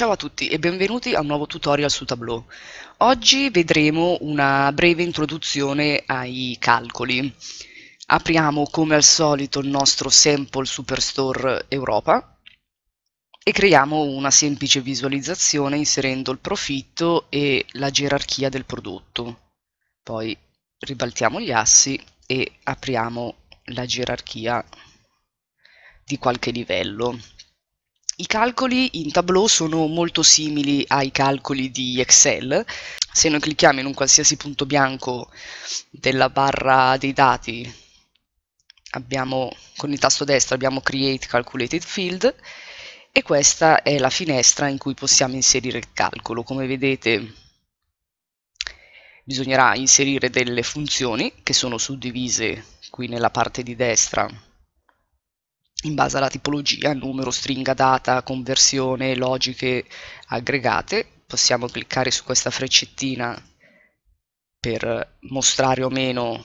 Ciao a tutti e benvenuti a un nuovo tutorial su Tableau. Oggi vedremo una breve introduzione ai calcoli. Apriamo come al solito il nostro sample Superstore Europa e creiamo una semplice visualizzazione inserendo il profitto e la gerarchia del prodotto. Poi ribaltiamo gli assi e apriamo la gerarchia di qualche livello. I calcoli in Tableau sono molto simili ai calcoli di Excel. Se noi clicchiamo in un qualsiasi punto bianco della barra dei dati, abbiamo, con il tasto destro abbiamo Create Calculated Field e questa è la finestra in cui possiamo inserire il calcolo. Come vedete bisognerà inserire delle funzioni che sono suddivise qui nella parte di destra in base alla tipologia, numero, stringa, data, conversione, logiche aggregate. Possiamo cliccare su questa freccettina per mostrare o meno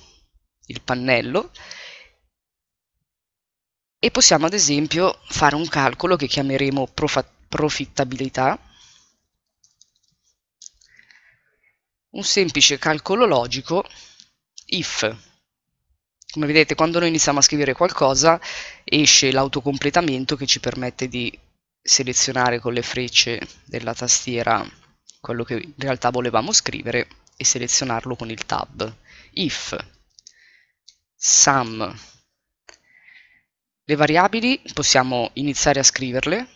il pannello e possiamo ad esempio fare un calcolo che chiameremo profittabilità, un semplice calcolo logico if come vedete quando noi iniziamo a scrivere qualcosa esce l'autocompletamento che ci permette di selezionare con le frecce della tastiera quello che in realtà volevamo scrivere e selezionarlo con il tab if sum le variabili possiamo iniziare a scriverle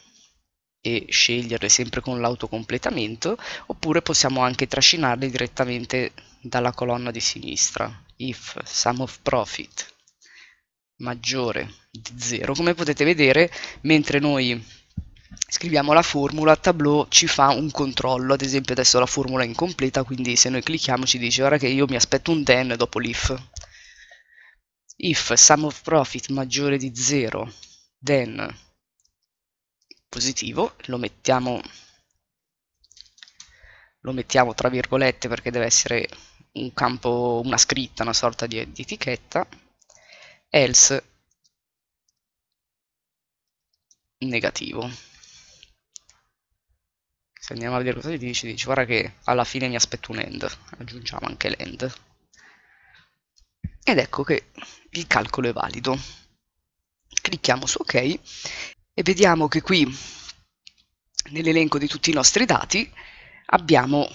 e sceglierle sempre con l'autocompletamento oppure possiamo anche trascinarle direttamente dalla colonna di sinistra if sum of profit maggiore di 0 come potete vedere mentre noi scriviamo la formula tableau ci fa un controllo ad esempio adesso la formula è incompleta quindi se noi clicchiamo ci dice ora che io mi aspetto un then dopo l'if if sum of profit maggiore di 0 then positivo lo mettiamo lo mettiamo tra virgolette perché deve essere un campo, una scritta, una sorta di, di etichetta, else negativo. Se andiamo a vedere cosa ti dice, dice guarda che alla fine mi aspetto un end, aggiungiamo anche l'end. Ed ecco che il calcolo è valido. Clicchiamo su ok e vediamo che qui nell'elenco di tutti i nostri dati abbiamo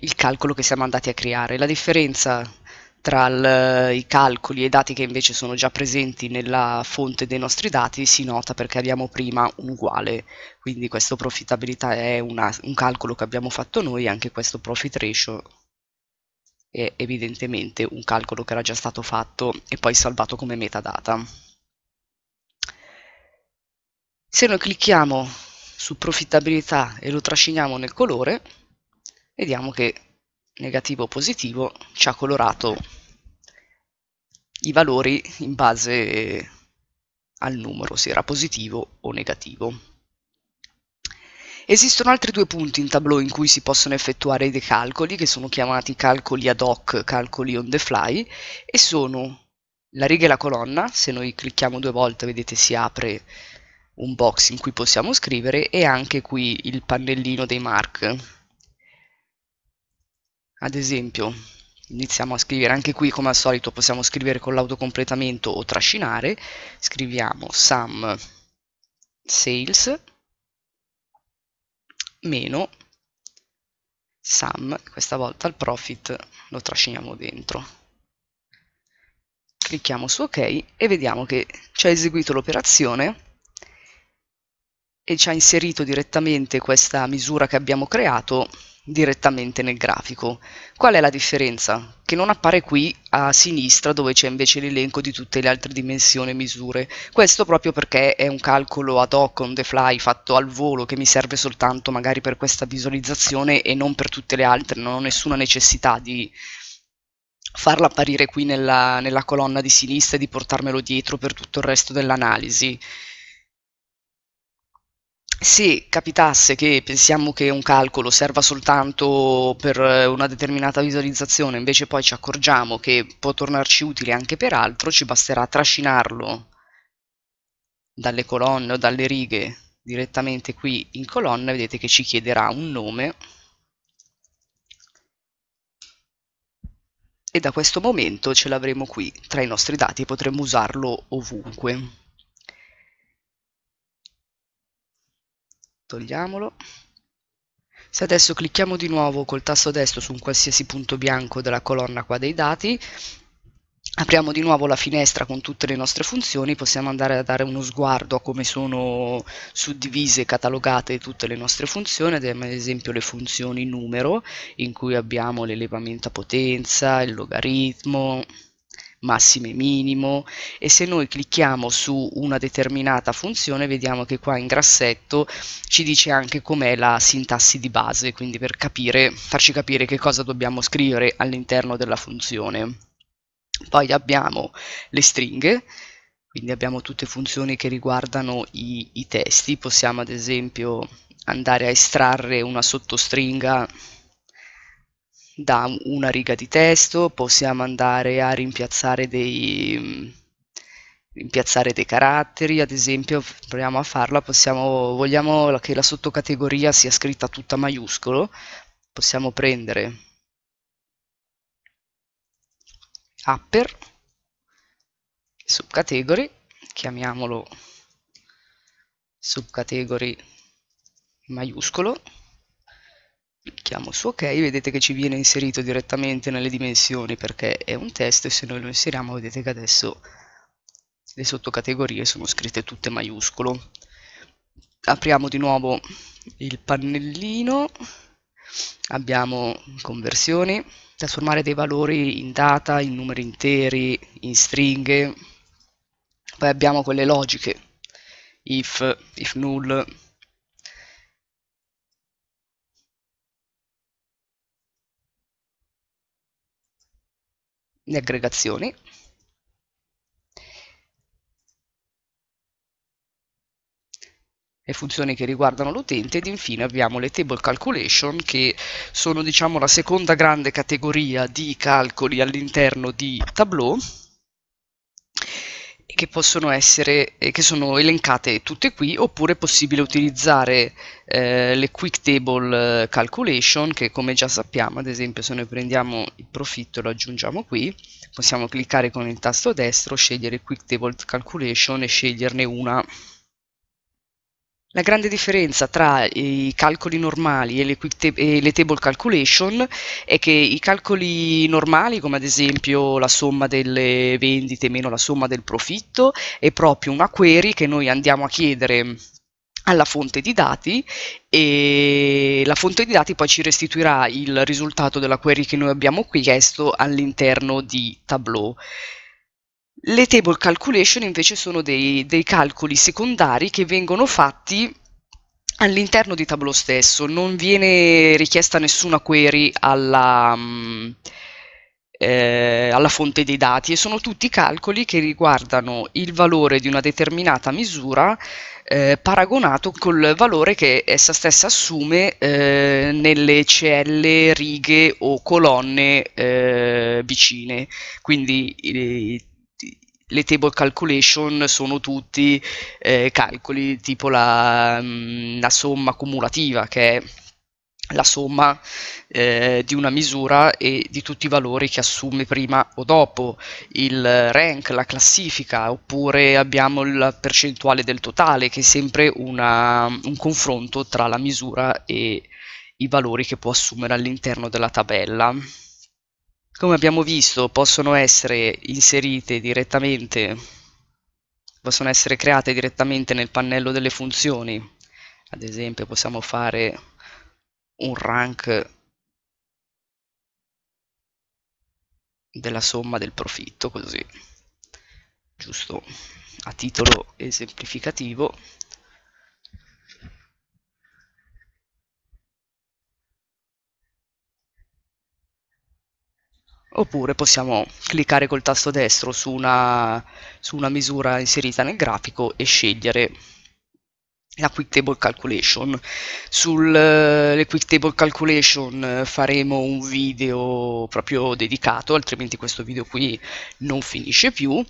il calcolo che siamo andati a creare. La differenza tra il, i calcoli e i dati che invece sono già presenti nella fonte dei nostri dati si nota perché abbiamo prima un uguale, quindi questo profittabilità è una, un calcolo che abbiamo fatto noi, anche questo profit ratio è evidentemente un calcolo che era già stato fatto e poi salvato come metadata. Se noi clicchiamo su profittabilità e lo trasciniamo nel colore, vediamo che negativo o positivo ci ha colorato i valori in base al numero, se era positivo o negativo. Esistono altri due punti in tableau in cui si possono effettuare dei calcoli, che sono chiamati calcoli ad hoc, calcoli on the fly, e sono la riga e la colonna, se noi clicchiamo due volte vedete si apre un box in cui possiamo scrivere, e anche qui il pannellino dei mark, ad esempio iniziamo a scrivere anche qui come al solito possiamo scrivere con l'autocompletamento o trascinare scriviamo sum sales meno sum questa volta il profit lo trasciniamo dentro clicchiamo su ok e vediamo che ci ha eseguito l'operazione e ci ha inserito direttamente questa misura che abbiamo creato direttamente nel grafico. Qual è la differenza? Che non appare qui a sinistra dove c'è invece l'elenco di tutte le altre dimensioni e misure. Questo proprio perché è un calcolo ad hoc, on the fly, fatto al volo, che mi serve soltanto magari per questa visualizzazione e non per tutte le altre. Non ho nessuna necessità di farla apparire qui nella, nella colonna di sinistra e di portarmelo dietro per tutto il resto dell'analisi se capitasse che pensiamo che un calcolo serva soltanto per eh, una determinata visualizzazione, invece poi ci accorgiamo che può tornarci utile anche per altro, ci basterà trascinarlo dalle colonne o dalle righe direttamente qui in colonna, vedete che ci chiederà un nome e da questo momento ce l'avremo qui tra i nostri dati e potremo usarlo ovunque. togliamolo. Se adesso clicchiamo di nuovo col tasto destro su un qualsiasi punto bianco della colonna qua dei dati, apriamo di nuovo la finestra con tutte le nostre funzioni, possiamo andare a dare uno sguardo a come sono suddivise e catalogate tutte le nostre funzioni, ad esempio le funzioni numero, in cui abbiamo l'elevamento a potenza, il logaritmo, massimo e minimo e se noi clicchiamo su una determinata funzione vediamo che qua in grassetto ci dice anche com'è la sintassi di base, quindi per capire, farci capire che cosa dobbiamo scrivere all'interno della funzione. Poi abbiamo le stringhe, quindi abbiamo tutte funzioni che riguardano i, i testi, possiamo ad esempio andare a estrarre una sottostringa da una riga di testo, possiamo andare a rimpiazzare dei, rimpiazzare dei caratteri, ad esempio proviamo a farla, possiamo, vogliamo che la sottocategoria sia scritta tutta maiuscolo, possiamo prendere upper, subcategory, chiamiamolo subcategory maiuscolo, Clicchiamo su ok, vedete che ci viene inserito direttamente nelle dimensioni perché è un test e se noi lo inseriamo vedete che adesso le sottocategorie sono scritte tutte maiuscolo. Apriamo di nuovo il pannellino, abbiamo conversioni, trasformare dei valori in data, in numeri interi, in stringhe, poi abbiamo quelle logiche, if, if null, le aggregazioni le funzioni che riguardano l'utente ed infine abbiamo le table calculation che sono diciamo la seconda grande categoria di calcoli all'interno di Tableau che possono essere, eh, che sono elencate tutte qui, oppure è possibile utilizzare eh, le quick table eh, calculation, che come già sappiamo, ad esempio se noi prendiamo il profitto e lo aggiungiamo qui, possiamo cliccare con il tasto destro, scegliere quick table calculation e sceglierne una la grande differenza tra i calcoli normali e le, e le, table calculation è che i calcoli normali, come ad esempio la somma delle vendite meno la somma del profitto, è proprio una query che noi andiamo a chiedere alla fonte di dati e la fonte di dati poi ci restituirà il risultato della query che noi abbiamo chiesto all'interno di Tableau. Le table calculation invece sono dei, dei calcoli secondari che vengono fatti all'interno di Tableau stesso, non viene richiesta nessuna query alla, mm, eh, alla, fonte dei dati e sono tutti calcoli che riguardano il valore di una determinata misura eh, paragonato col valore che essa stessa assume eh, nelle celle, righe o colonne eh, vicine. Quindi eh, le table calculation sono tutti eh, calcoli tipo la, mm, la, somma cumulativa, che è la somma eh, di una misura e di tutti i valori che assume prima o dopo, il rank, la classifica, oppure abbiamo la percentuale del totale, che è sempre una, un confronto tra la misura e i valori che può assumere all'interno della tabella come abbiamo visto possono essere inserite direttamente, possono essere create direttamente nel pannello delle funzioni, ad esempio possiamo fare un rank della somma del profitto così giusto a titolo esemplificativo Oppure possiamo cliccare col tasto destro su una, su una misura inserita nel grafico e scegliere la Quick Table Calculation. Sulle eh, Quick Table Calculation eh, faremo un video proprio dedicato, altrimenti questo video qui non finisce più.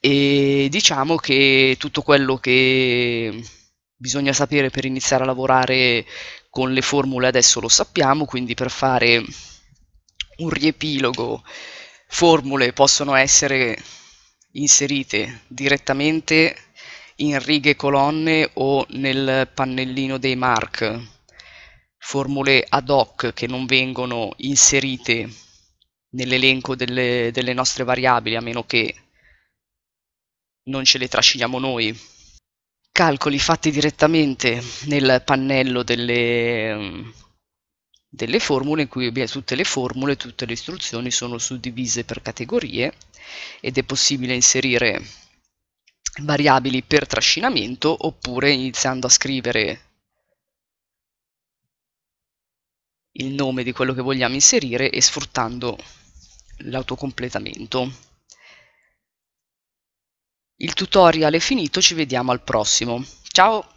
E diciamo che tutto quello che bisogna sapere per iniziare a lavorare con le formule adesso lo sappiamo, quindi per fare un riepilogo, formule possono essere inserite direttamente in righe e colonne o nel pannellino dei mark, formule ad hoc che non vengono inserite nell'elenco delle, delle nostre variabili a meno che non ce le trasciniamo noi. Calcoli fatti direttamente nel pannello delle, delle formule in cui tutte le formule, tutte le istruzioni sono suddivise per categorie ed è possibile inserire variabili per trascinamento oppure iniziando a scrivere il nome di quello che vogliamo inserire e sfruttando l'autocompletamento. Il tutorial è finito, ci vediamo al prossimo. Ciao!